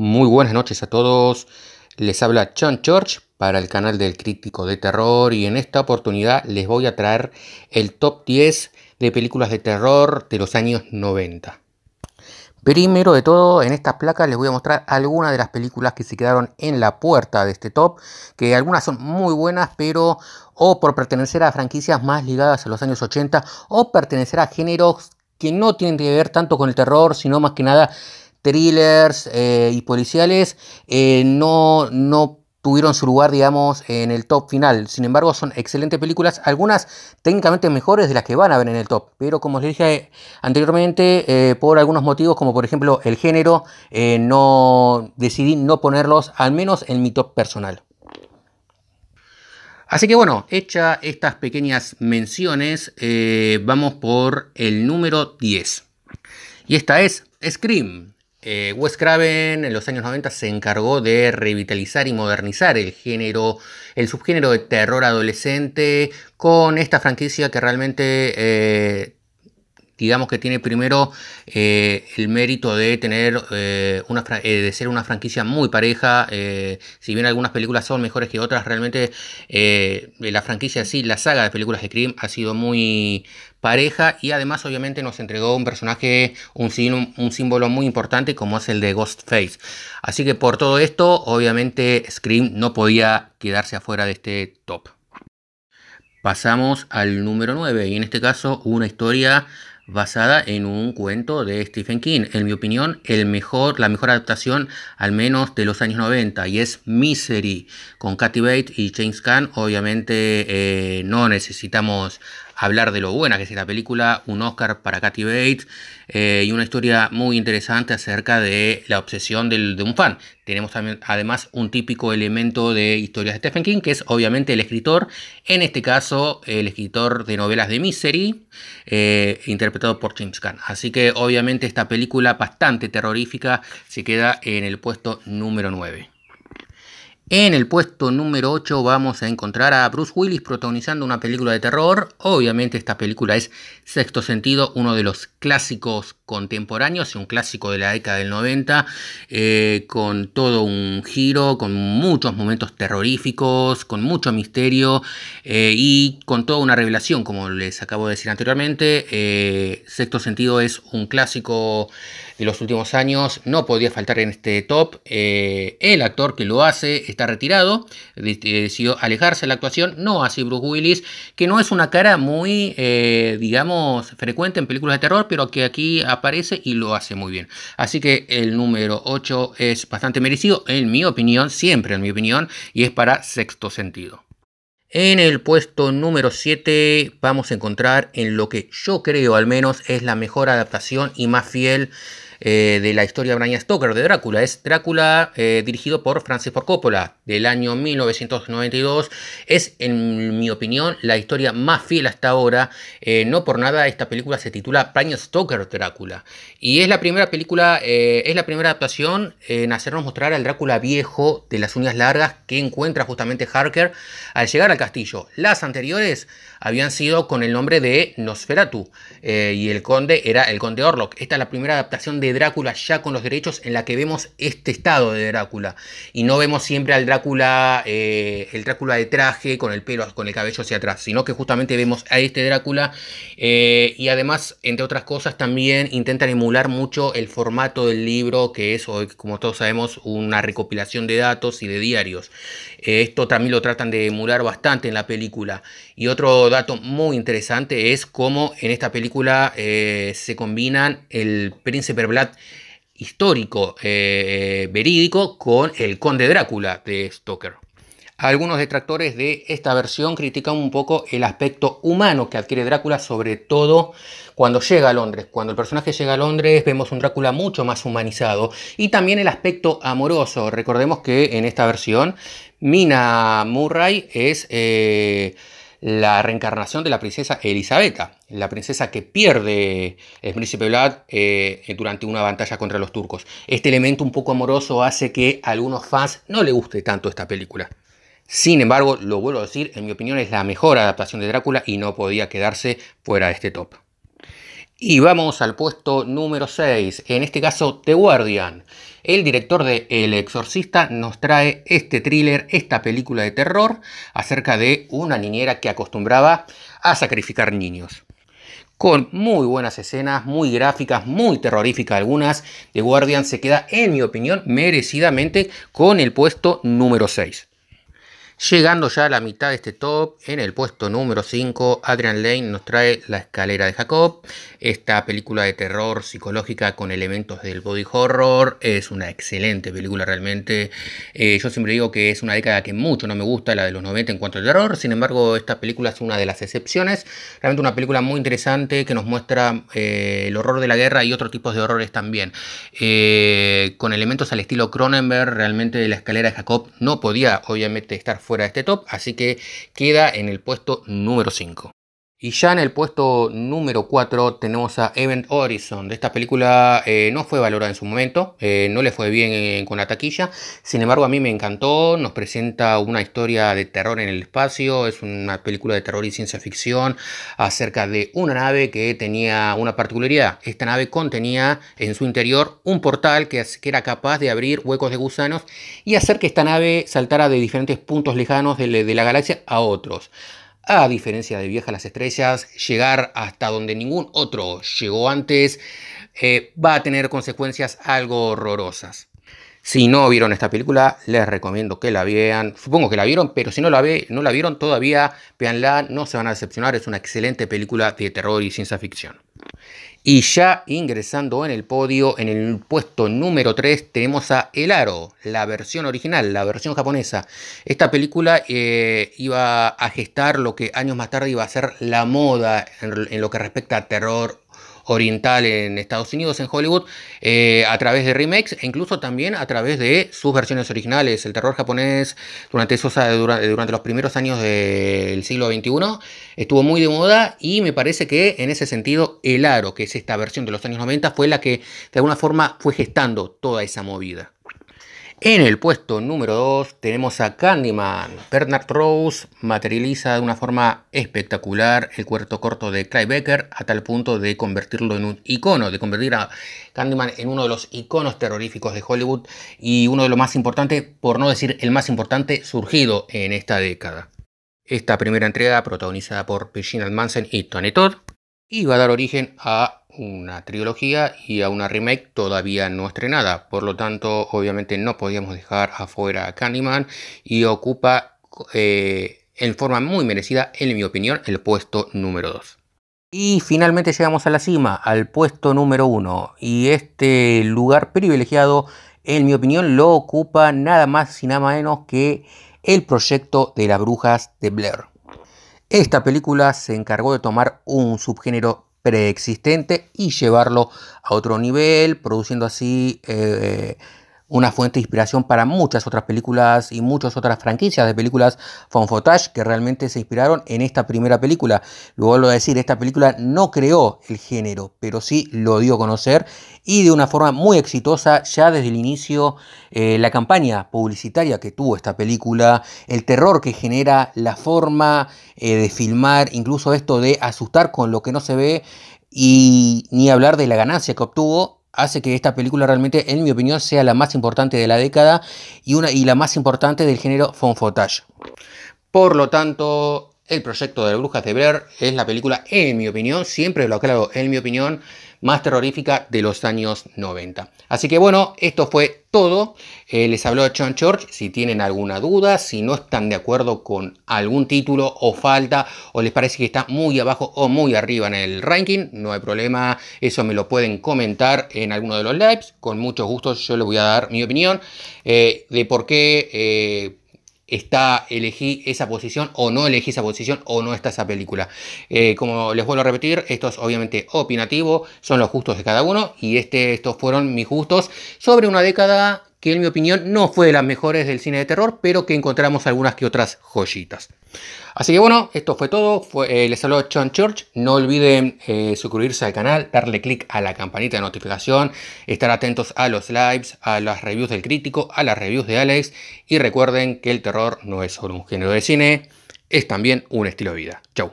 Muy buenas noches a todos. Les habla John George para el canal del crítico de terror y en esta oportunidad les voy a traer el top 10 de películas de terror de los años 90. Primero de todo, en esta placa les voy a mostrar algunas de las películas que se quedaron en la puerta de este top, que algunas son muy buenas, pero o por pertenecer a franquicias más ligadas a los años 80 o pertenecer a géneros que no tienen que ver tanto con el terror, sino más que nada thrillers eh, y policiales eh, no, tuvieron su lugar, digamos, en el top final. Sin embargo, son excelentes películas, algunas técnicamente mejores de las que van a ver en el top. Pero como les dije anteriormente, eh, por algunos motivos, como por ejemplo el género, no decidí no ponerlos, al menos en mi top personal. Así que bueno, hecha estas pequeñas menciones, vamos por el número 10. Y esta es Scream. Eh, Wes Craven en los años 90 se encargó de revitalizar y modernizar el género, el subgénero de terror adolescente con esta franquicia que realmente eh, digamos que tiene primero eh, el mérito de tener eh, eh, de ser una franquicia muy pareja si bien algunas películas son mejores que otras realmente la franquicia sí la saga de películas de Scream ha sido muy pareja y además obviamente nos entregó un personaje, un, un, símbolo muy importante como es el de Ghostface. Así que por todo esto, obviamente Scream no podía quedarse afuera de este top. Pasamos al número 9 y en este caso una historia basada en un cuento de Stephen King. En mi opinión, el mejor, la mejor adaptación, al menos de los años 90, y es Misery, con Kathy Bates y James Caan. Obviamente eh, no necesitamos hablar de lo buena que es esta película, un Oscar para Katy Bates eh, y una historia muy interesante acerca de la obsesión de un fan. Tenemos también, además, un típico elemento de historias de Stephen King, que es obviamente el escritor, en este caso, el escritor de novelas de Misery, eh, interpretado por James Caan. Así que, obviamente, esta película bastante terrorífica se queda en el puesto número 9. En el puesto número 8 vamos a encontrar a Bruce Willis protagonizando una película de terror. Obviamente esta película es Sexto Sentido, uno de los clásicos contemporáneo, contemporáneos, un clásico de la década del 90, eh, con todo un giro, con muchos momentos terroríficos, con mucho misterio eh, y con toda una revelación, como les acabo de decir anteriormente. Eh, Sexto Sentido es un clásico de los últimos años, no podía faltar en este top. el actor que lo hace está retirado, decidió alejarse de la actuación, no así Bruce Willis, que no es una cara muy, digamos, frecuente en películas de terror, pero que aquí aparece y lo hace muy bien. Así que el número 8 es bastante merecido, en mi opinión, siempre en mi opinión, y es para sexto sentido. En el puesto número 7 vamos a encontrar en lo que yo creo al menos es la mejor adaptación y más fiel eh, de la historia de Stoker, de Drácula. Es Drácula eh, dirigido por Francis Ford Coppola, del año 1992. Es, en mi opinión, la historia más fiel hasta ahora. Eh, no por nada esta película se titula Brian Stoker Drácula. Y es la primera película, es la primera adaptación en hacernos mostrar al Drácula viejo de las uñas largas que encuentra justamente Harker al llegar al castillo. Las anteriores habían sido con el nombre de Nosferatu y el conde era el conde Orlok. Esta es la primera adaptación de Drácula ya con los derechos en la que vemos este estado de Drácula. Y no vemos siempre al Drácula, eh, el Drácula de traje, con el pelo, con el cabello hacia atrás, sino que justamente vemos a este Drácula. Eh, y además, entre otras cosas, también intentan emular mucho el formato del libro, que es, como todos sabemos, una recopilación de datos y de diarios. Eh, esto también lo tratan de emular bastante en la película. Y otro dato muy interesante es cómo en esta película se combinan el príncipe histórico, eh, verídico, con el Conde Drácula de Stoker. Algunos detractores de esta versión critican un poco el aspecto humano que adquiere Drácula, sobre todo cuando llega a Londres. Cuando el personaje llega a Londres vemos un Drácula mucho más humanizado y también el aspecto amoroso. Recordemos que en esta versión Mina Murray es... Eh, la reencarnación de la princesa Elisabetta, la princesa que pierde el príncipe Vlad eh, durante una batalla contra los turcos. Este elemento un poco amoroso hace que a algunos fans no le guste tanto esta película. Sin embargo, lo vuelvo a decir, en mi opinión es la mejor adaptación de Drácula y no podía quedarse fuera de este top. Y vamos al puesto número 6, en este caso The Guardian. El director de El Exorcista nos trae este thriller, esta película de terror, acerca de una niñera que acostumbraba a sacrificar niños. Con muy buenas escenas, muy gráficas, muy terroríficas algunas, The Guardian se queda, en mi opinión, merecidamente con el puesto número 6. Llegando ya a la mitad de este top, en el puesto número 5, Adrian Lane nos trae La escalera de Jacob. Esta película de terror psicológica con elementos del body horror es una excelente película realmente. Eh, yo siempre digo que es una década que mucho no me gusta, la de los 90 en cuanto al terror. Sin embargo, esta película es una de las excepciones. Realmente una película muy interesante que nos muestra eh, el horror de la guerra y otros tipos de horrores también. Eh, con elementos al estilo Cronenberg, realmente La escalera de Jacob no podía obviamente estar fuera de este top, así que queda en el puesto número 5. Y ya en el puesto número 4 tenemos a Event Horizon. De esta película eh, no fue valorada en su momento, eh, no le fue bien con la taquilla. Sin embargo, a mí me encantó. Nos presenta una historia de terror en el espacio. Es una película de terror y ciencia ficción acerca de una nave que tenía una particularidad. Esta nave contenía en su interior un portal que, era capaz de abrir huecos de gusanos y hacer que esta nave saltara de diferentes puntos lejanos de la galaxia a otros. A diferencia de Viejas las Estrellas, llegar hasta donde ningún otro llegó antes eh, va a tener consecuencias algo horrorosas. Si no vieron esta película, les recomiendo que la vean. Supongo que la vieron, pero si no la, ve, no la vieron todavía, véanla, no se van a decepcionar. Es una excelente película de terror y ciencia ficción. Y ya ingresando en el podio, en el puesto número 3, tenemos a El Aro, la versión original, la versión japonesa. Esta película eh, iba a gestar lo que años más tarde iba a ser la moda en, en lo que respecta a terror, oriental en Estados Unidos, en Hollywood, eh, a través de remakes e incluso también a través de sus versiones originales. El terror japonés durante, eh, eh, durante los primeros años del siglo XXI estuvo muy de moda y me parece que en ese sentido El Aro, que es esta versión de los años 90, fue la que de alguna forma fue gestando toda esa movida. En el puesto número 2 tenemos a Candyman. Bernard Rose materializa de una forma espectacular el cuarto corto de Clive Becker a tal punto de convertirlo en un icono, de convertir a Candyman en uno de los iconos terroríficos de Hollywood y uno de los más importantes, por no decir el más importante, surgido en esta década. Esta primera entrega, protagonizada por Virginia Manson y Tony Todd, iba a dar origen a una trilogía y a una remake todavía no estrenada. Por lo tanto, obviamente no podíamos dejar afuera a Candyman y ocupa eh, en forma muy merecida, en mi opinión, el puesto número 2. Y finalmente llegamos a la cima, al puesto número 1. Y este lugar privilegiado, en mi opinión, lo ocupa nada más y nada menos que el proyecto de las brujas de Blair. Esta película se encargó de tomar un subgénero existente y llevarlo a otro nivel, produciendo así eh, eh, una fuente de inspiración para muchas otras películas y muchas otras franquicias de películas Fonfotage que realmente se inspiraron en esta primera película. Lo vuelvo a decir, esta película no creó el género, pero sí lo dio a conocer y de una forma muy exitosa ya desde el inicio eh, la campaña publicitaria que tuvo esta película, el terror que genera la forma eh, de filmar, incluso esto de asustar con lo que no se ve y ni hablar de la ganancia que obtuvo hace que esta película realmente, en mi opinión, sea la más importante de la década y, una, y la más importante del género fonfotage. Por lo tanto, el proyecto de las brujas de Blair es la película, en mi opinión, siempre lo aclaro, en mi opinión, más terrorífica de los años 90. Así que bueno, esto fue todo. Les eh, les habló John Church. Si tienen alguna duda, si no están de acuerdo con algún título o falta, o les parece que está muy abajo o muy arriba en el ranking, no hay problema. Eso me lo pueden comentar en alguno de los lives. Con mucho gusto yo les voy a dar mi opinión eh, de por qué... Eh, está, elegí esa posición o no elegí esa posición o no está esa película. Eh, como les vuelvo a repetir, esto es obviamente opinativo, son los gustos de cada uno y este, estos fueron mis gustos sobre una década que en mi opinión no fue de las mejores del cine de terror, pero que encontramos algunas que otras joyitas. Así que bueno, esto fue todo. Fue, eh, les saludo John Church. No olviden eh, suscribirse al canal, darle click a la campanita de notificación, estar atentos a los lives, a las reviews del crítico, a las reviews de Alex. Y recuerden que el terror no es solo un género de cine, es también un estilo de vida. Chau.